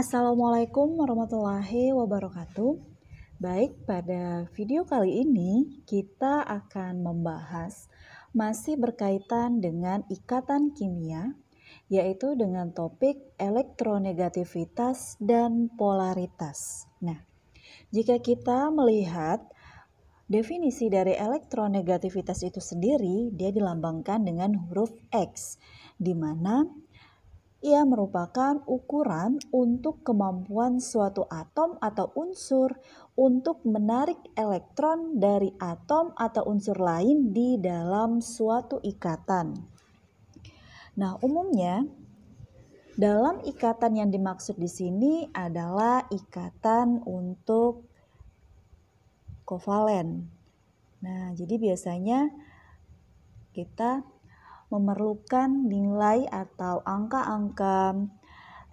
Assalamualaikum warahmatullahi wabarakatuh. Baik, pada video kali ini kita akan membahas masih berkaitan dengan ikatan kimia, yaitu dengan topik elektronegativitas dan polaritas. Nah, jika kita melihat definisi dari elektronegativitas itu sendiri, dia dilambangkan dengan huruf X, di mana ia merupakan ukuran untuk kemampuan suatu atom atau unsur untuk menarik elektron dari atom atau unsur lain di dalam suatu ikatan. Nah, umumnya dalam ikatan yang dimaksud di sini adalah ikatan untuk kovalen. Nah, jadi biasanya kita memerlukan nilai atau angka-angka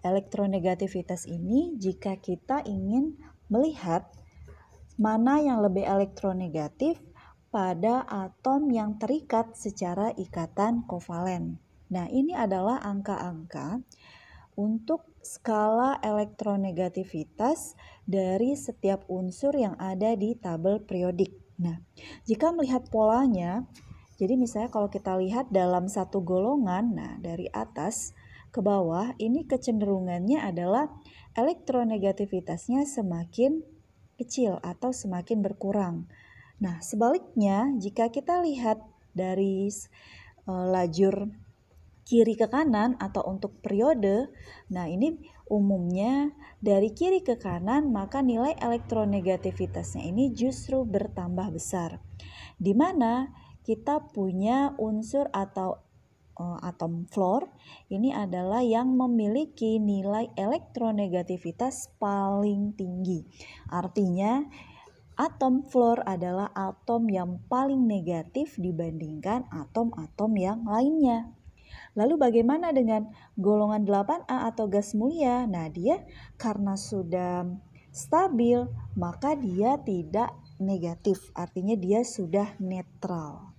elektronegativitas ini jika kita ingin melihat mana yang lebih elektronegatif pada atom yang terikat secara ikatan kovalen. Nah, ini adalah angka-angka untuk skala elektronegativitas dari setiap unsur yang ada di tabel periodik. Nah, jika melihat polanya, jadi misalnya kalau kita lihat dalam satu golongan, nah dari atas ke bawah ini kecenderungannya adalah elektronegativitasnya semakin kecil atau semakin berkurang. Nah, sebaliknya jika kita lihat dari e, lajur kiri ke kanan atau untuk periode. Nah, ini umumnya dari kiri ke kanan maka nilai elektronegativitasnya ini justru bertambah besar. Di mana kita punya unsur atau eh, atom fluor ini adalah yang memiliki nilai elektronegativitas paling tinggi. Artinya atom fluor adalah atom yang paling negatif dibandingkan atom-atom yang lainnya. Lalu bagaimana dengan golongan 8A atau gas mulia? Nah, dia karena sudah stabil, maka dia tidak negatif, artinya dia sudah netral.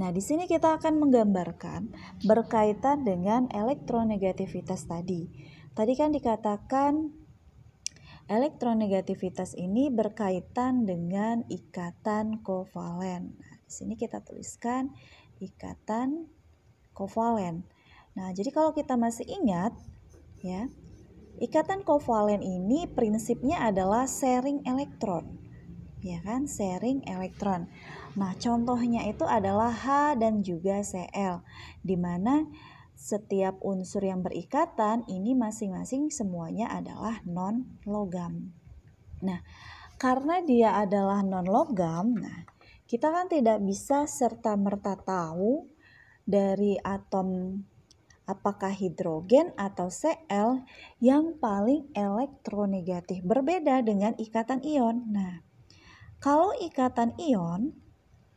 Nah, di sini kita akan menggambarkan berkaitan dengan elektronegativitas tadi. Tadi kan dikatakan elektronegativitas ini berkaitan dengan ikatan kovalen. Nah, di sini kita tuliskan ikatan kovalen. Nah, jadi kalau kita masih ingat ya, ikatan kovalen ini prinsipnya adalah sharing elektron. Ya kan, sharing elektron. Nah, contohnya itu adalah H dan juga CL, di mana setiap unsur yang berikatan ini masing-masing semuanya adalah non logam. Nah, karena dia adalah non logam, nah kita kan tidak bisa serta-merta tahu dari atom apakah hidrogen atau Cl yang paling elektronegatif berbeda dengan ikatan ion. Nah, kalau ikatan ion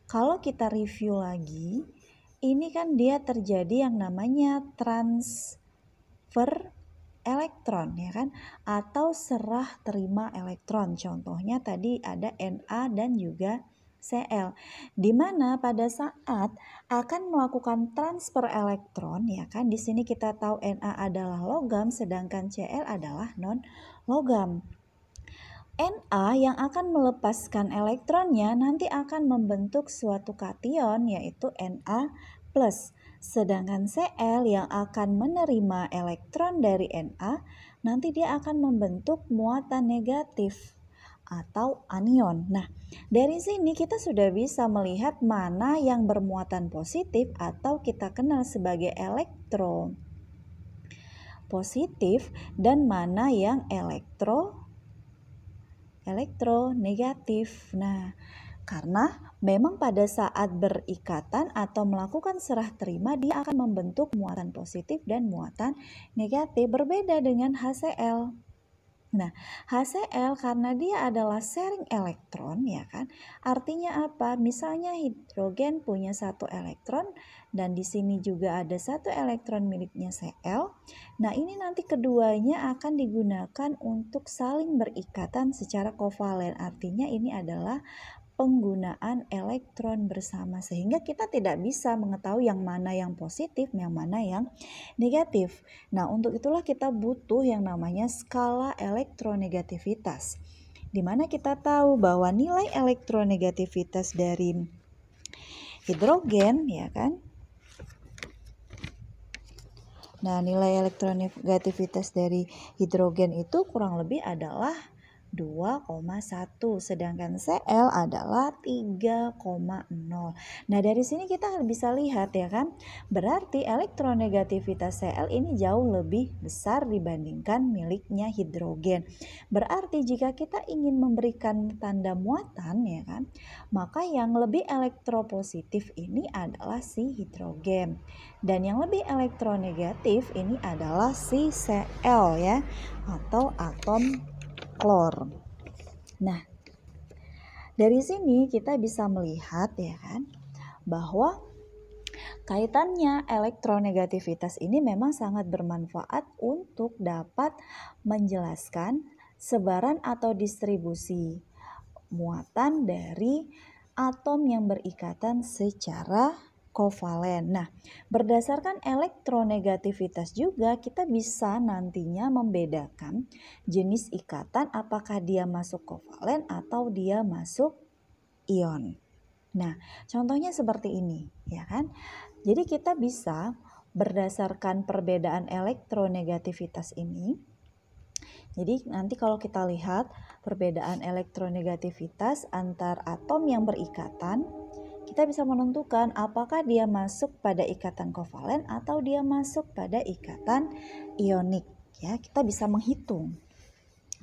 kalau kita review lagi, ini kan dia terjadi yang namanya transfer elektron ya kan atau serah terima elektron. Contohnya tadi ada Na dan juga Cl Dimana pada saat akan melakukan transfer elektron ya kan di sini kita tahu Na adalah logam sedangkan Cl adalah non logam. Na yang akan melepaskan elektronnya nanti akan membentuk suatu kation yaitu Na+. Sedangkan Cl yang akan menerima elektron dari Na nanti dia akan membentuk muatan negatif atau anion. Nah, dari sini kita sudah bisa melihat mana yang bermuatan positif atau kita kenal sebagai elektron positif dan mana yang elektro Elektro negatif. Nah, karena memang pada saat berikatan atau melakukan serah terima dia akan membentuk muatan positif dan muatan negatif berbeda dengan HCl. Nah, HCl karena dia adalah sharing elektron ya kan. Artinya apa? Misalnya hidrogen punya satu elektron dan di sini juga ada satu elektron miliknya Cl. Nah, ini nanti keduanya akan digunakan untuk saling berikatan secara kovalen. Artinya ini adalah penggunaan elektron bersama sehingga kita tidak bisa mengetahui yang mana yang positif, yang mana yang negatif. Nah, untuk itulah kita butuh yang namanya skala elektronegativitas. Di mana kita tahu bahwa nilai elektronegativitas dari hidrogen ya kan Nah, nilai elektronegativitas dari hidrogen itu kurang lebih adalah 2,1 sedangkan CL adalah 3,0. Nah, dari sini kita bisa lihat ya kan, berarti elektronegativitas CL ini jauh lebih besar dibandingkan miliknya hidrogen. Berarti jika kita ingin memberikan tanda muatan ya kan, maka yang lebih elektropositif ini adalah si hidrogen dan yang lebih elektronegatif ini adalah si Cl ya atau atom klor. Nah, dari sini kita bisa melihat ya kan bahwa kaitannya elektronegativitas ini memang sangat bermanfaat untuk dapat menjelaskan sebaran atau distribusi muatan dari atom yang berikatan secara kovalen. Nah, berdasarkan elektronegativitas juga kita bisa nantinya membedakan jenis ikatan apakah dia masuk kovalen atau dia masuk ion. Nah, contohnya seperti ini, ya kan? Jadi kita bisa berdasarkan perbedaan elektronegativitas ini jadi nanti kalau kita lihat perbedaan elektronegativitas antar atom yang berikatan kita bisa menentukan apakah dia masuk pada ikatan kovalen atau dia masuk pada ikatan ionik ya kita bisa menghitung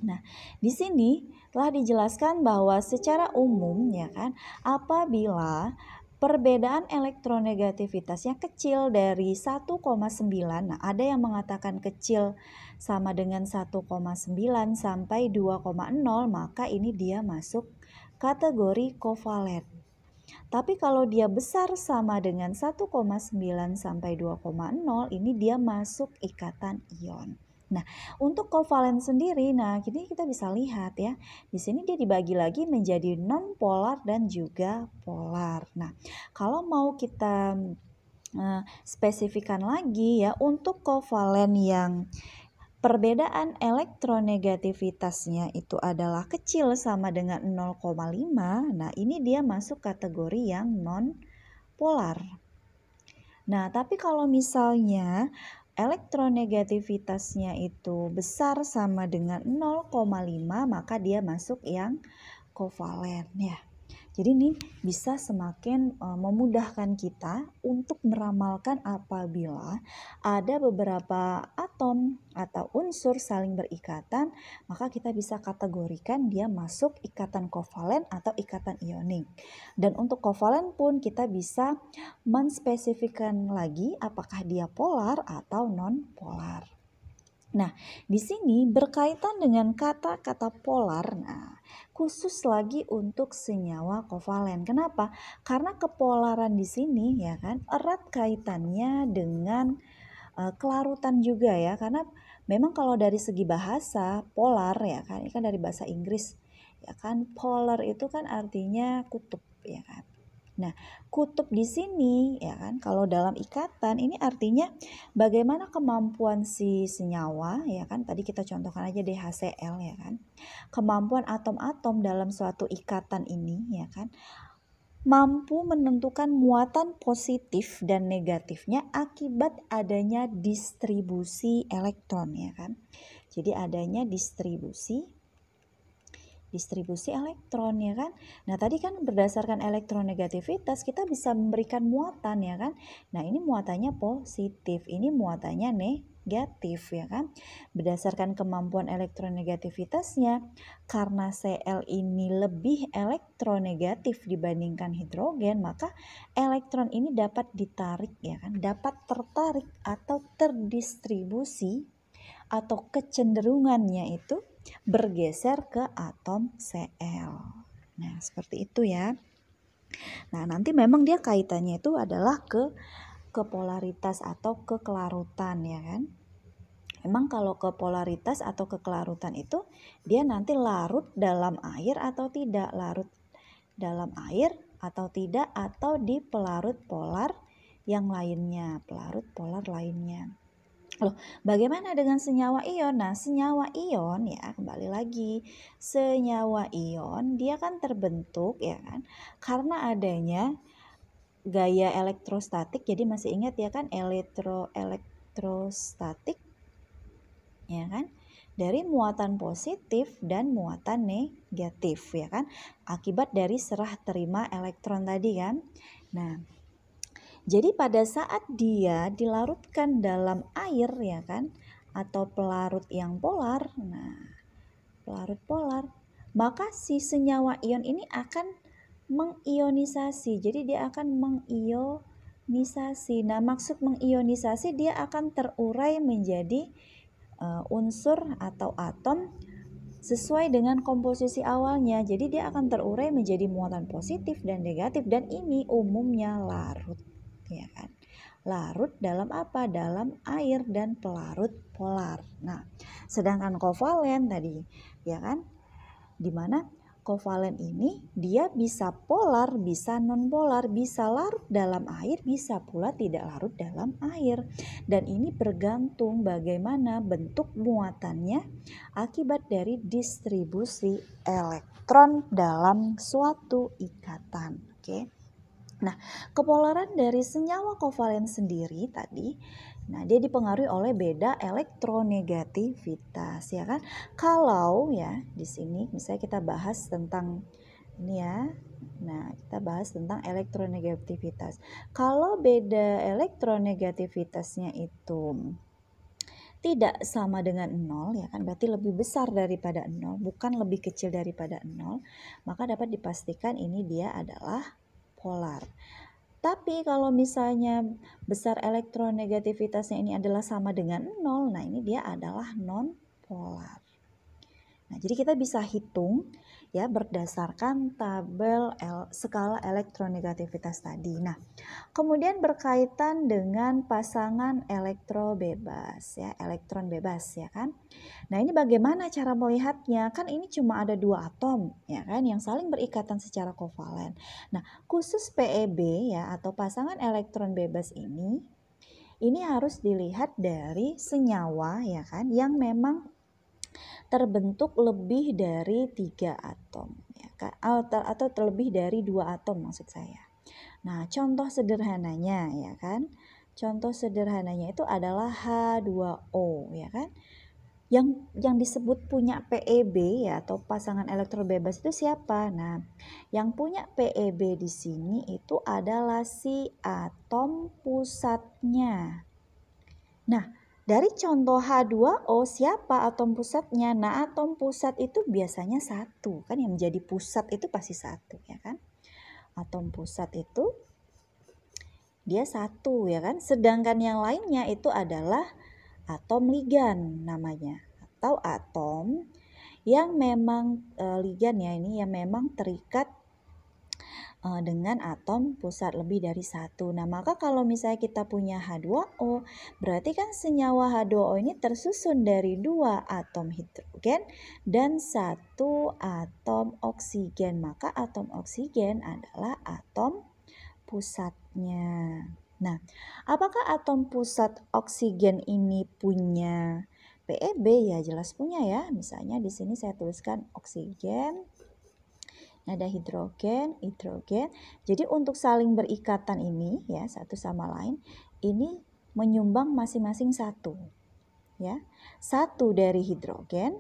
Nah, di sini telah dijelaskan bahwa secara umum ya kan, apabila perbedaan elektronegativitasnya kecil dari 1,9. Nah, ada yang mengatakan kecil sama dengan 1,9 sampai 2,0, maka ini dia masuk kategori kovalen. Tapi kalau dia besar sama dengan 1,9 sampai 2,0 ini dia masuk ikatan ion. Nah, untuk kovalen sendiri, nah kini kita bisa lihat ya. Di sini dia dibagi lagi menjadi non polar dan juga polar. Nah, kalau mau kita uh, eh, spesifikan lagi ya untuk kovalen yang Perbedaan elektronegativitasnya itu adalah kecil sama dengan 0,5. Nah, ini dia masuk kategori yang non polar. Nah, tapi kalau misalnya elektronegativitasnya itu besar sama dengan 0,5, maka dia masuk yang kovalen ya. Jadi ini bisa semakin eh, memudahkan kita untuk meramalkan apabila ada beberapa atom atau unsur saling berikatan, maka kita bisa kategorikan dia masuk ikatan kovalen atau ikatan ionik. Dan untuk kovalen pun kita bisa menspesifikkan lagi apakah dia polar atau non-polar. Nah, di sini berkaitan dengan kata-kata polar. Nah, khusus lagi untuk senyawa kovalen. Kenapa? Karena kepolaran di sini ya kan erat kaitannya dengan uh, kelarutan juga ya. Karena memang kalau dari segi bahasa polar ya kan ini kan dari bahasa Inggris ya kan polar itu kan artinya kutub ya kan. Nah, kutub di sini ya kan kalau dalam ikatan ini artinya bagaimana kemampuan si senyawa ya kan tadi kita contohkan aja DHCl ya kan. Kemampuan atom-atom dalam suatu ikatan ini ya kan mampu menentukan muatan positif dan negatifnya akibat adanya distribusi elektron ya kan. Jadi adanya distribusi distribusi elektron ya kan. Nah, tadi kan berdasarkan elektronegativitas kita bisa memberikan muatan ya kan. Nah, ini muatannya positif, ini muatannya negatif ya kan. Berdasarkan kemampuan elektronegativitasnya karena Cl ini lebih elektronegatif dibandingkan hidrogen, maka elektron ini dapat ditarik ya kan, dapat tertarik atau terdistribusi atau kecenderungannya itu bergeser ke atom Cl. Nah, seperti itu ya. Nah, nanti memang dia kaitannya itu adalah ke ke polaritas atau kekelarutan ya kan. Memang kalau ke polaritas atau kekelarutan itu dia nanti larut dalam air atau tidak, larut dalam air atau tidak atau di pelarut polar yang lainnya, pelarut polar lainnya. Loh, bagaimana dengan senyawa ion? Nah, senyawa ion ya, kembali lagi. Senyawa ion dia kan terbentuk ya kan karena adanya gaya elektrostatik. Jadi masih ingat ya kan elektro elektrostatik ya kan? dari muatan positif dan muatan negatif ya kan akibat dari serah terima elektron tadi kan. Nah, jadi pada saat dia dilarutkan dalam air ya kan atau pelarut yang polar, nah pelarut polar, maka si senyawa ion ini akan mengionisasi. Jadi dia akan mengionisasi. Nah, maksud mengionisasi dia akan terurai menjadi eh, unsur atau atom sesuai dengan komposisi awalnya. Jadi dia akan terurai menjadi muatan positif dan negatif dan ini umumnya larut ya kan larut dalam apa? Dalam air dan pelarut polar. Nah, sedangkan kovalen tadi, ya kan? Dimana kovalen ini dia bisa polar, bisa non polar, bisa larut dalam air, bisa pula tidak larut dalam air. Dan ini bergantung bagaimana bentuk muatannya akibat dari distribusi elektron dalam suatu ikatan. Oke. Okay? Nah, kepolaran dari senyawa kovalen sendiri tadi, nah dia dipengaruhi oleh beda elektronegativitas ya kan. Kalau ya di sini misalnya kita bahas tentang ini ya. Nah, kita bahas tentang elektronegativitas. Kalau beda elektronegativitasnya itu tidak sama dengan nol ya kan berarti lebih besar daripada nol bukan lebih kecil daripada nol maka dapat dipastikan ini dia adalah polar. Tapi kalau misalnya besar elektronegativitasnya ini adalah sama dengan 0, nah ini dia adalah non polar. Nah, jadi kita bisa hitung ya berdasarkan tabel L, skala elektronegativitas tadi. Nah, kemudian berkaitan dengan pasangan elektro bebas ya, elektron bebas ya kan. Nah, ini bagaimana cara melihatnya? Kan ini cuma ada dua atom ya kan yang saling berikatan secara kovalen. Nah, khusus PEB ya atau pasangan elektron bebas ini ini harus dilihat dari senyawa ya kan yang memang terbentuk lebih dari tiga atom ya atau, kan? atau terlebih dari dua atom maksud saya. Nah, contoh sederhananya ya kan. Contoh sederhananya itu adalah H2O ya kan. Yang yang disebut punya PEB ya atau pasangan elektron bebas itu siapa? Nah, yang punya PEB di sini itu adalah si atom pusatnya. Nah, dari contoh H2O, siapa atom pusatnya? Nah, atom pusat itu biasanya satu, kan? Yang menjadi pusat itu pasti satu, ya kan? Atom pusat itu dia satu, ya kan? Sedangkan yang lainnya itu adalah atom ligan namanya, atau atom yang memang e, ligan ya ini yang memang terikat Eh, dengan atom pusat lebih dari satu. Nah, maka kalau misalnya kita punya H2O, berarti kan senyawa H2O ini tersusun dari dua atom hidrogen dan satu atom oksigen. Maka atom oksigen adalah atom pusatnya. Nah, apakah atom pusat oksigen ini punya PEB? Ya, jelas punya ya. Misalnya di sini saya tuliskan oksigen ada hidrogen, hidrogen. Jadi untuk saling berikatan ini ya satu sama lain ini menyumbang masing-masing satu ya satu dari hidrogen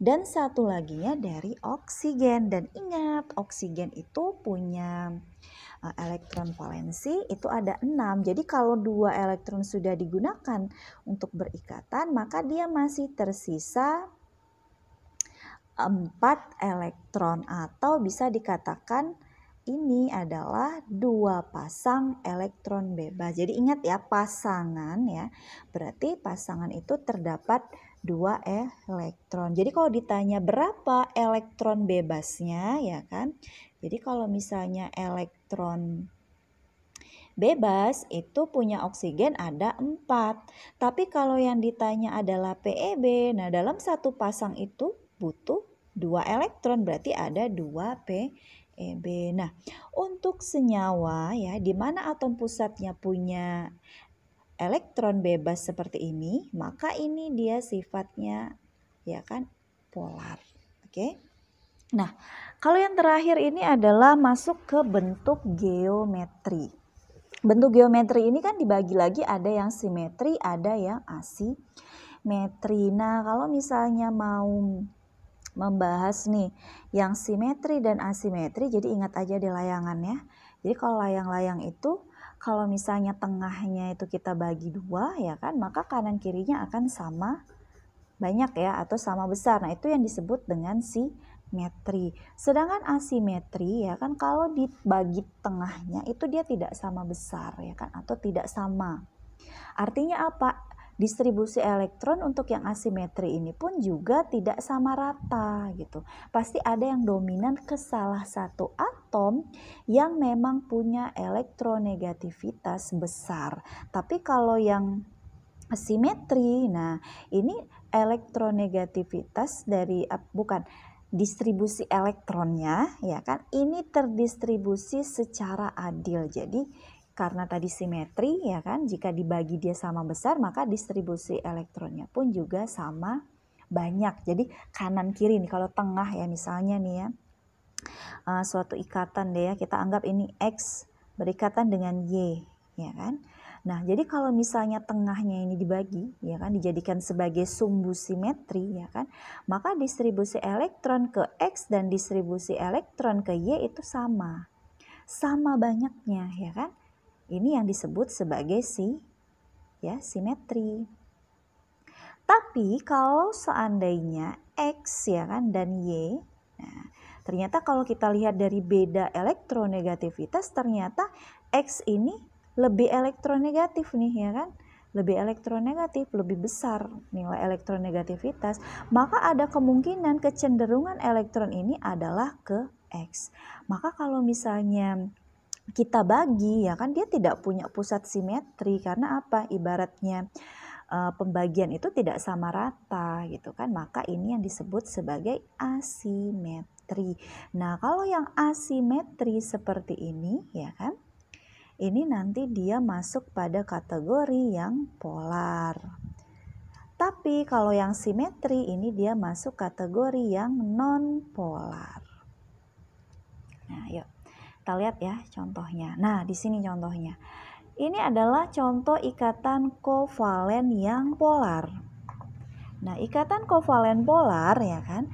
dan satu laginya dari oksigen dan ingat oksigen itu punya eh, elektron valensi itu ada enam. jadi kalau dua elektron sudah digunakan untuk berikatan maka dia masih tersisa 4 elektron atau bisa dikatakan ini adalah dua pasang elektron bebas. Jadi ingat ya pasangan ya. Berarti pasangan itu terdapat dua elektron. Jadi kalau ditanya berapa elektron bebasnya ya kan. Jadi kalau misalnya elektron bebas itu punya oksigen ada empat, Tapi kalau yang ditanya adalah PEB, nah dalam satu pasang itu butuh dua elektron berarti ada dua PEB. Nah, untuk senyawa ya di mana atom pusatnya punya elektron bebas seperti ini, maka ini dia sifatnya ya kan polar. Oke. Nah, kalau yang terakhir ini adalah masuk ke bentuk geometri. Bentuk geometri ini kan dibagi lagi ada yang simetri, ada yang asimetri. Nah, kalau misalnya mau membahas nih yang simetri dan asimetri. Jadi ingat aja di layangannya. Jadi kalau layang-layang itu kalau misalnya tengahnya itu kita bagi dua ya kan, maka kanan kirinya akan sama banyak ya atau sama besar. Nah itu yang disebut dengan simetri. Sedangkan asimetri ya kan kalau dibagi tengahnya itu dia tidak sama besar ya kan atau tidak sama. Artinya apa? distribusi elektron untuk yang asimetri ini pun juga tidak sama rata gitu. Pasti ada yang dominan ke salah satu atom yang memang punya elektronegativitas besar. Tapi kalau yang asimetri, nah ini elektronegativitas dari bukan distribusi elektronnya ya kan ini terdistribusi secara adil. Jadi karena tadi simetri ya kan jika dibagi dia sama besar maka distribusi elektronnya pun juga sama banyak jadi kanan kiri nih kalau tengah ya misalnya nih ya uh, suatu ikatan deh ya kita anggap ini x berikatan dengan y ya kan nah jadi kalau misalnya tengahnya ini dibagi ya kan dijadikan sebagai sumbu simetri ya kan maka distribusi elektron ke x dan distribusi elektron ke y itu sama sama banyaknya ya kan ini yang disebut sebagai si ya simetri. Tapi kalau seandainya X ya kan dan Y, nah, ternyata kalau kita lihat dari beda elektronegativitas ternyata X ini lebih elektronegatif nih ya kan lebih elektronegatif, lebih besar nilai elektronegativitas, maka ada kemungkinan kecenderungan elektron ini adalah ke X. Maka kalau misalnya kita bagi ya kan dia tidak punya pusat simetri karena apa ibaratnya uh, pembagian itu tidak sama rata gitu kan maka ini yang disebut sebagai asimetri nah kalau yang asimetri seperti ini ya kan ini nanti dia masuk pada kategori yang polar tapi kalau yang simetri ini dia masuk kategori yang non polar nah yuk kita lihat ya contohnya. Nah, di sini contohnya. Ini adalah contoh ikatan kovalen yang polar. Nah, ikatan kovalen polar ya kan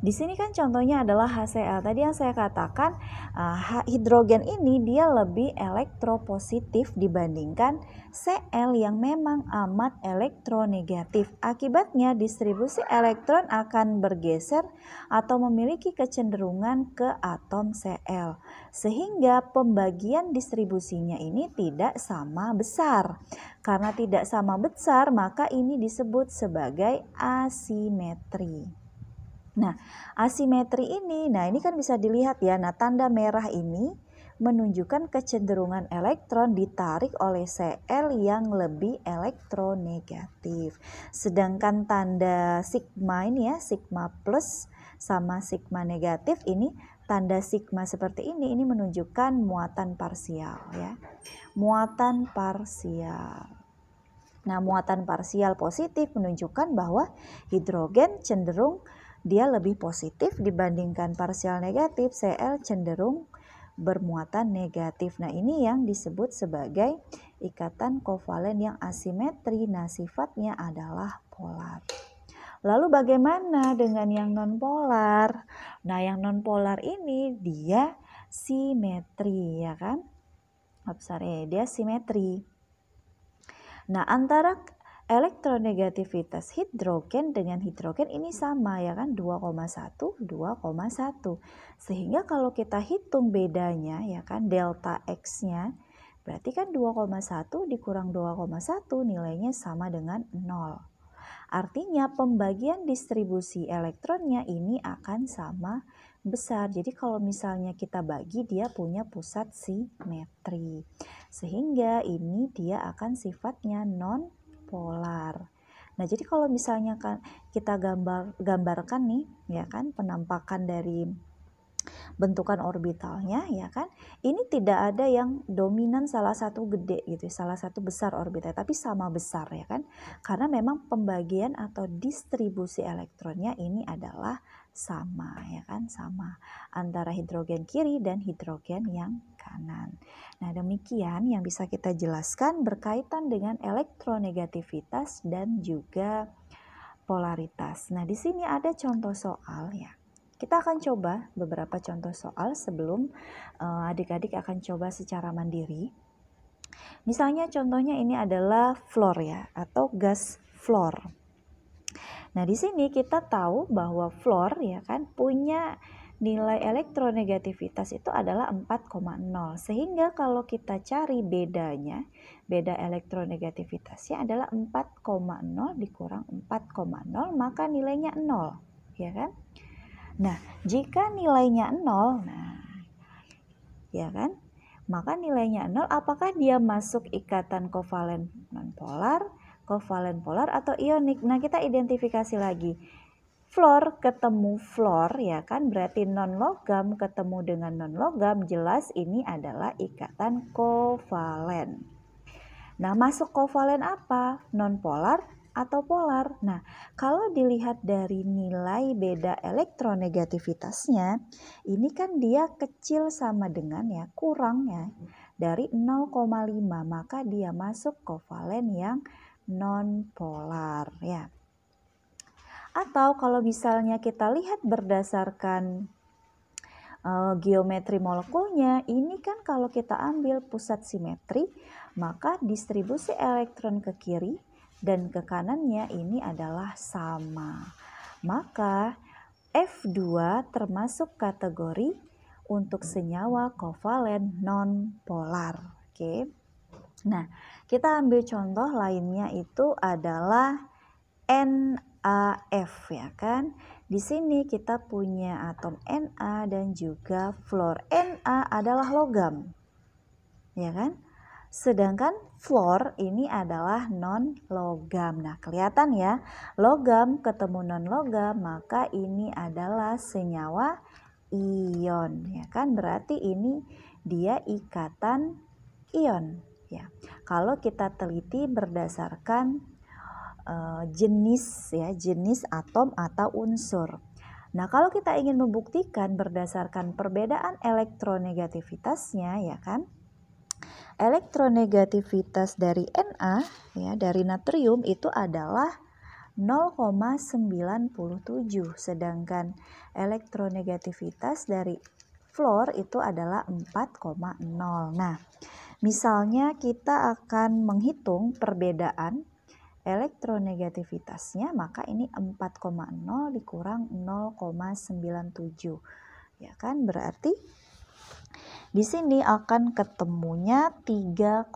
di sini kan contohnya adalah HCl. Tadi yang saya katakan uh, hidrogen ini dia lebih elektropositif dibandingkan Cl yang memang amat elektronegatif. Akibatnya distribusi elektron akan bergeser atau memiliki kecenderungan ke atom Cl. Sehingga pembagian distribusinya ini tidak sama besar. Karena tidak sama besar maka ini disebut sebagai asimetri. Nah, asimetri ini, nah ini kan bisa dilihat ya. Nah, tanda merah ini menunjukkan kecenderungan elektron ditarik oleh Cl yang lebih elektronegatif. Sedangkan tanda sigma ini ya, sigma plus sama sigma negatif ini tanda sigma seperti ini ini menunjukkan muatan parsial ya. Muatan parsial. Nah, muatan parsial positif menunjukkan bahwa hidrogen cenderung dia lebih positif dibandingkan parsial negatif, CL cenderung bermuatan negatif. Nah, ini yang disebut sebagai ikatan kovalen yang asimetri. Nah, sifatnya adalah polar. Lalu bagaimana dengan yang nonpolar? Nah, yang nonpolar ini dia simetri, ya kan? Sorry, dia simetri. Nah, antara elektronegativitas hidrogen dengan hidrogen ini sama ya kan 2,1 2,1 sehingga kalau kita hitung bedanya ya kan delta X nya berarti kan 2,1 dikurang 2,1 nilainya sama dengan 0 artinya pembagian distribusi elektronnya ini akan sama besar jadi kalau misalnya kita bagi dia punya pusat simetri sehingga ini dia akan sifatnya non polar. Nah, jadi kalau misalnya kan kita gambar gambarkan nih, ya kan penampakan dari bentukan orbitalnya ya kan ini tidak ada yang dominan salah satu gede gitu salah satu besar orbital tapi sama besar ya kan karena memang pembagian atau distribusi elektronnya ini adalah sama ya kan sama antara hidrogen kiri dan hidrogen yang kanan. Nah, demikian yang bisa kita jelaskan berkaitan dengan elektronegativitas dan juga polaritas. Nah, di sini ada contoh soal ya. Kita akan coba beberapa contoh soal sebelum eh, adik-adik uh, akan coba secara mandiri. Misalnya contohnya ini adalah fluor ya atau gas fluor. Nah, di sini kita tahu bahwa fluor ya kan punya nilai elektronegativitas itu adalah 4,0 sehingga kalau kita cari bedanya beda elektronegativitasnya adalah 4,0 dikurang 4,0 maka nilainya 0 ya kan nah jika nilainya 0 nah ya kan maka nilainya 0 apakah dia masuk ikatan kovalen nonpolar kovalen polar atau ionik. Nah, kita identifikasi lagi. Flor ketemu flor ya kan berarti non logam ketemu dengan non logam jelas ini adalah ikatan kovalen. Nah, masuk kovalen apa? Non polar atau polar. Nah, kalau dilihat dari nilai beda elektronegativitasnya, ini kan dia kecil sama dengan ya kurang ya dari 0,5 maka dia masuk kovalen yang nonpolar ya. Atau kalau misalnya kita lihat berdasarkan uh, geometri molekulnya, ini kan kalau kita ambil pusat simetri, maka distribusi elektron ke kiri dan ke kanannya ini adalah sama. Maka F2 termasuk kategori untuk senyawa kovalen nonpolar. Oke. Okay. Nah, kita ambil contoh lainnya itu adalah NaF ya kan. Di sini kita punya atom Na dan juga fluor. Na adalah logam. Ya kan? Sedangkan fluor ini adalah non logam. Nah, kelihatan ya, logam ketemu non logam, maka ini adalah senyawa ion, ya kan? Berarti ini dia ikatan ion ya kalau kita teliti berdasarkan uh, jenis ya jenis atom atau unsur Nah, kalau kita ingin membuktikan berdasarkan perbedaan elektronegativitasnya ya kan? Elektronegativitas dari Na ya dari natrium itu adalah 0,97 sedangkan elektronegativitas dari fluor itu adalah 4,0. Nah, Misalnya kita akan menghitung perbedaan elektronegativitasnya, maka ini 4,0 dikurang 0,97. Ya kan? Berarti di sini akan ketemunya 3,0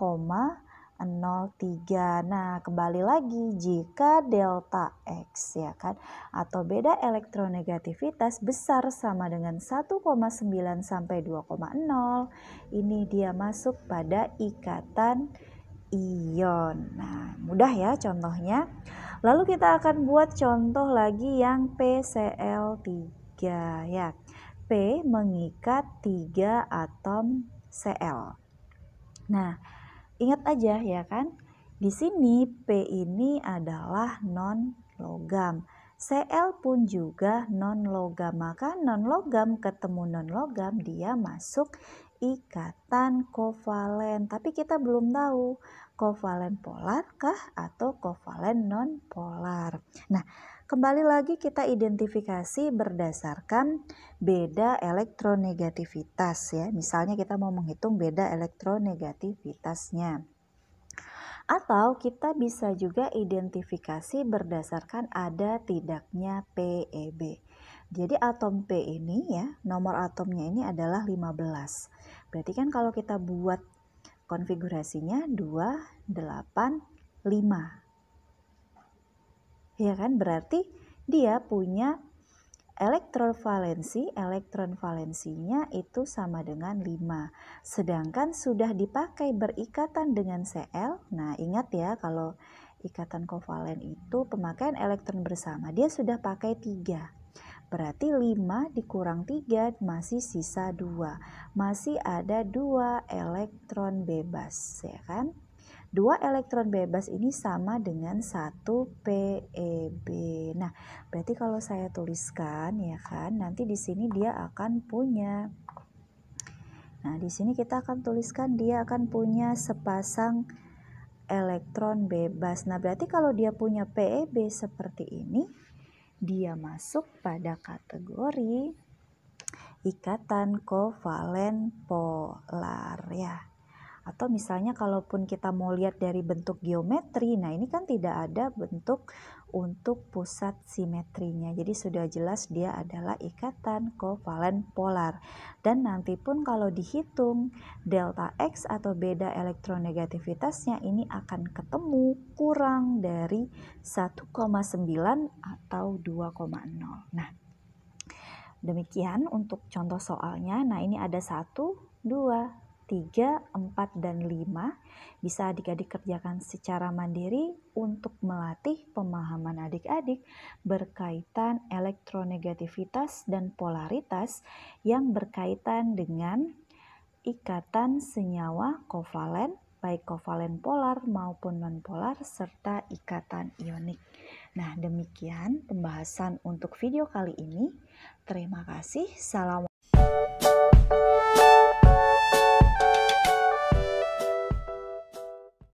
03. Nah, kembali lagi jika delta X ya kan atau beda elektronegativitas besar sama dengan 1,9 sampai 2,0, ini dia masuk pada ikatan ion. Nah, mudah ya contohnya. Lalu kita akan buat contoh lagi yang PCl3 ya. P mengikat 3 atom Cl. Nah, Ingat aja ya kan, di sini P ini adalah non logam. CL pun juga non logam, maka non logam ketemu non logam dia masuk ikatan kovalen. Tapi kita belum tahu kovalen polar kah atau kovalen non polar? Nah, kembali lagi kita identifikasi berdasarkan beda elektronegativitas ya. Misalnya kita mau menghitung beda elektronegativitasnya. Atau kita bisa juga identifikasi berdasarkan ada tidaknya PEB. Jadi atom P ini ya, nomor atomnya ini adalah 15. Berarti kan kalau kita buat konfigurasinya 2, 8, 5. Ya kan? Berarti dia punya elektron valensi, elektron valensinya itu sama dengan 5. Sedangkan sudah dipakai berikatan dengan Cl. Nah, ingat ya kalau ikatan kovalen itu pemakaian elektron bersama dia sudah pakai 3. Berarti 5 dikurang 3 masih sisa 2. Masih ada 2 elektron bebas, ya kan? 2 elektron bebas ini sama dengan 1 PEB. Nah, berarti kalau saya tuliskan ya kan, nanti di sini dia akan punya Nah, di sini kita akan tuliskan dia akan punya sepasang elektron bebas. Nah, berarti kalau dia punya PEB seperti ini, dia masuk pada kategori ikatan kovalen polar ya. Atau misalnya kalaupun kita mau lihat dari bentuk geometri, nah ini kan tidak ada bentuk untuk pusat simetrinya. Jadi sudah jelas dia adalah ikatan kovalen polar. Dan nanti pun kalau dihitung delta X atau beda elektronegativitasnya ini akan ketemu kurang dari 1,9 atau 2,0. Nah, demikian untuk contoh soalnya. Nah, ini ada 1, 2, 3, 4, dan 5 bisa adik-adik kerjakan secara mandiri untuk melatih pemahaman adik-adik berkaitan elektronegativitas dan polaritas yang berkaitan dengan ikatan senyawa kovalen baik kovalen polar maupun nonpolar serta ikatan ionik. Nah, demikian pembahasan untuk video kali ini. Terima kasih. Salam